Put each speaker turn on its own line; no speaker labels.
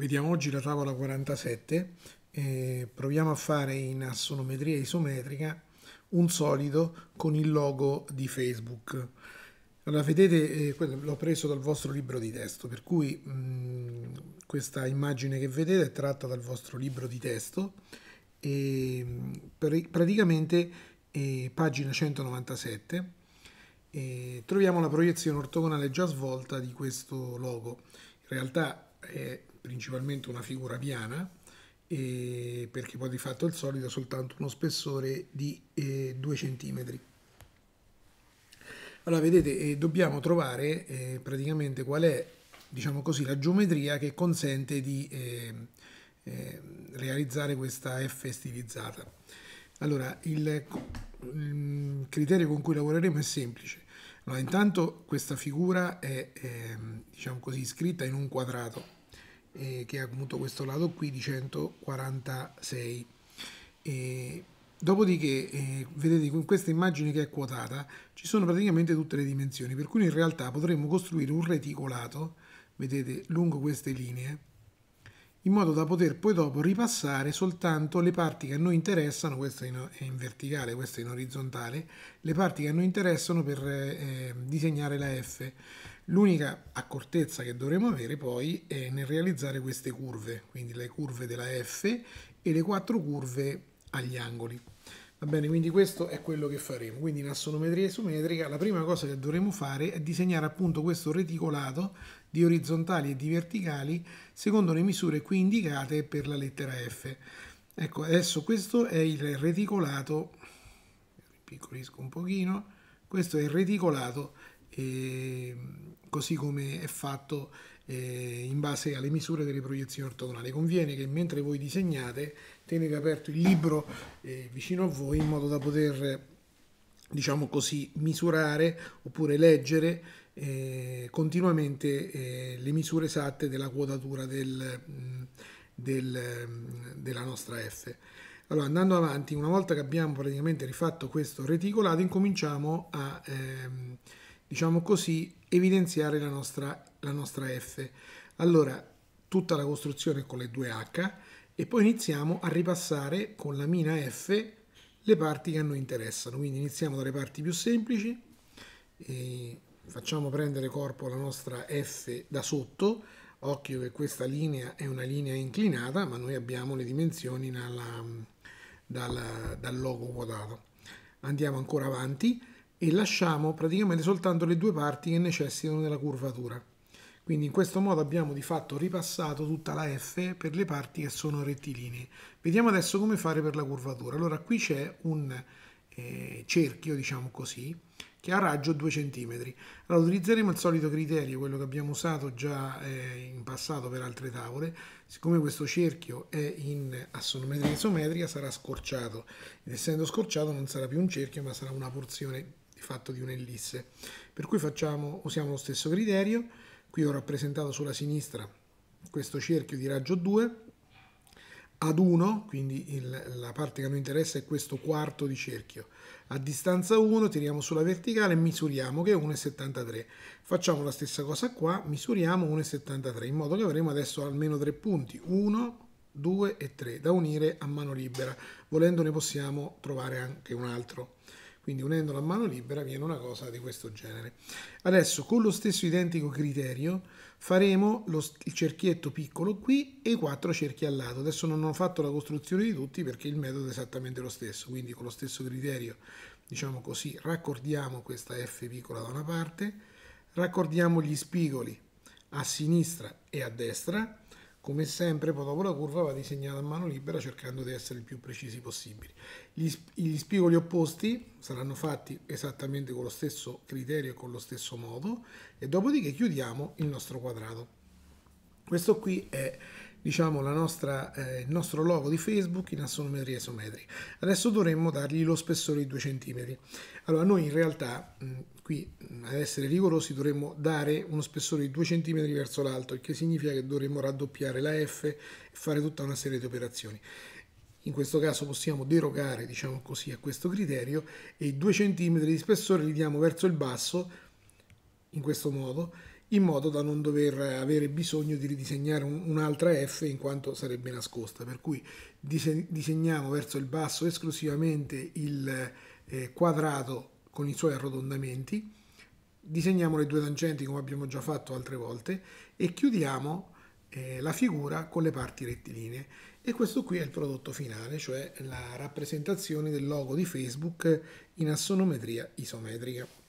Vediamo oggi la tavola 47, eh, proviamo a fare in assonometria isometrica un solido con il logo di Facebook. Allora, vedete, eh, l'ho preso dal vostro libro di testo, per cui mh, mm, questa immagine che vedete è tratta dal vostro libro di testo e mm, pr praticamente eh, pagina 197 E troviamo la proiezione ortogonale già svolta di questo logo. In realtà è principalmente una figura piana perché poi di fatto il solido ha soltanto uno spessore di 2 eh, cm. Allora vedete eh, dobbiamo trovare eh, praticamente qual è diciamo così, la geometria che consente di realizzare questa F stilizzata. Allora il, il criterio con cui lavoreremo è semplice. Allora, intanto questa figura è, è ehm, diciamo così, scritta in un quadrato eh, che ha appunto questo lato qui di 146. E dopodiché, eh, vedete in questa immagine che è quotata, ci sono praticamente tutte le dimensioni, per cui in realtà potremmo costruire un reticolato, vedete, lungo queste linee, in modo da poter poi dopo ripassare soltanto le parti che a noi interessano, questa è in verticale, questa è in orizzontale, le parti che a noi interessano per eh, disegnare la F. L'unica accortezza che dovremo avere poi è nel realizzare queste curve, quindi le curve della F e le quattro curve agli angoli. Va bene, quindi questo è quello che faremo. Quindi in assonometria isometrica la prima cosa che dovremo fare è disegnare appunto questo reticolato di orizzontali e di verticali secondo le misure qui indicate per la lettera F. Ecco, adesso questo è il reticolato, piccolisco un pochino, questo è il reticolato eh, così come è fatto eh, in base alle misure delle proiezioni ortogonali. Conviene che mentre voi disegnate tenete aperto il libro eh, vicino a voi in modo da poter diciamo così, misurare oppure leggere eh, continuamente eh, le misure esatte della quotatura del, mm, del, mm, della nostra F. Allora, andando avanti, una volta che abbiamo praticamente rifatto questo reticolato, incominciamo a, ehm, diciamo così, evidenziare la nostra, la nostra F. Allora, tutta la costruzione con le due H e poi iniziamo a ripassare con la mina F le parti che a noi interessano. Quindi iniziamo dalle parti più semplici, facciamo prendere corpo la nostra F da sotto, occhio che questa linea è una linea inclinata, ma noi abbiamo le dimensioni dalla, dalla, dal logo quotato. Andiamo ancora avanti e lasciamo praticamente soltanto le due parti che necessitano della curvatura. Quindi in questo modo abbiamo di fatto ripassato tutta la F per le parti che sono rettilinee. Vediamo adesso come fare per la curvatura. Allora qui c'è un eh, cerchio, diciamo così, che ha raggio 2 cm. Allora utilizzeremo il solito criterio, quello che abbiamo usato già eh, in passato per altre tavole. Siccome questo cerchio è in assonometria isometrica sarà scorciato ed essendo scorciato non sarà più un cerchio ma sarà una porzione fatto di un'ellisse. Per cui facciamo, usiamo lo stesso criterio, qui ho rappresentato sulla sinistra questo cerchio di raggio 2, ad 1, quindi il, la parte che a noi interessa è questo quarto di cerchio, a distanza 1 tiriamo sulla verticale e misuriamo che è 1,73. Facciamo la stessa cosa qua, misuriamo 1,73, in modo che avremo adesso almeno tre punti, 1, 2 e 3 da unire a mano libera. Volendo ne possiamo trovare anche un altro. Quindi unendo la mano libera viene una cosa di questo genere. Adesso con lo stesso identico criterio faremo lo, il cerchietto piccolo qui e i quattro cerchi al lato. Adesso non ho fatto la costruzione di tutti perché il metodo è esattamente lo stesso, quindi con lo stesso criterio, diciamo così, raccordiamo questa F piccola da una parte, raccordiamo gli spigoli a sinistra e a destra come sempre, poi dopo la curva va disegnata a mano libera cercando di essere il più precisi possibili. Gli, gli spigoli opposti saranno fatti esattamente con lo stesso criterio e con lo stesso modo e dopodiché chiudiamo il nostro quadrato. Questo qui è diciamo, nostra, eh, il nostro logo di Facebook in assonometria isometrica. Adesso dovremmo dargli lo spessore di 2 cm. Allora, noi in realtà mh, qui mm, ad essere rigorosi dovremmo dare uno spessore di 2 cm verso l'alto, il che significa che dovremmo raddoppiare la F e fare tutta una serie di operazioni. In questo caso possiamo derogare diciamo così, a questo criterio e i 2 cm di spessore li diamo verso il basso, in questo modo, in modo da non dover avere bisogno di ridisegnare un'altra F in quanto sarebbe nascosta. Per cui disegniamo verso il basso esclusivamente il eh, quadrato con i suoi arrotondamenti, disegniamo le due tangenti come abbiamo già fatto altre volte e chiudiamo eh, la figura con le parti rettilinee. E questo qui è il prodotto finale, cioè la rappresentazione del logo di Facebook in assonometria isometrica.